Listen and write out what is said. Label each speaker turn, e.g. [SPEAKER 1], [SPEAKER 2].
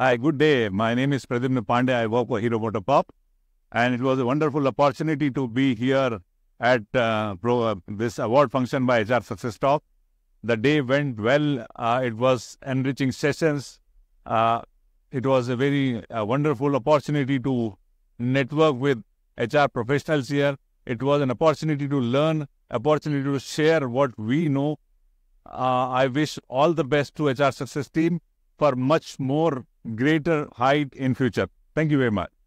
[SPEAKER 1] Hi, good day. My name is Pradyumna Pandey. I work for Hero Motorpop. And it was a wonderful opportunity to be here at uh, pro, uh, this award function by HR Success Talk. The day went well. Uh, it was enriching sessions. Uh, it was a very uh, wonderful opportunity to network with HR professionals here. It was an opportunity to learn, opportunity to share what we know. Uh, I wish all the best to HR Success team for much more greater height in future. Thank you very much.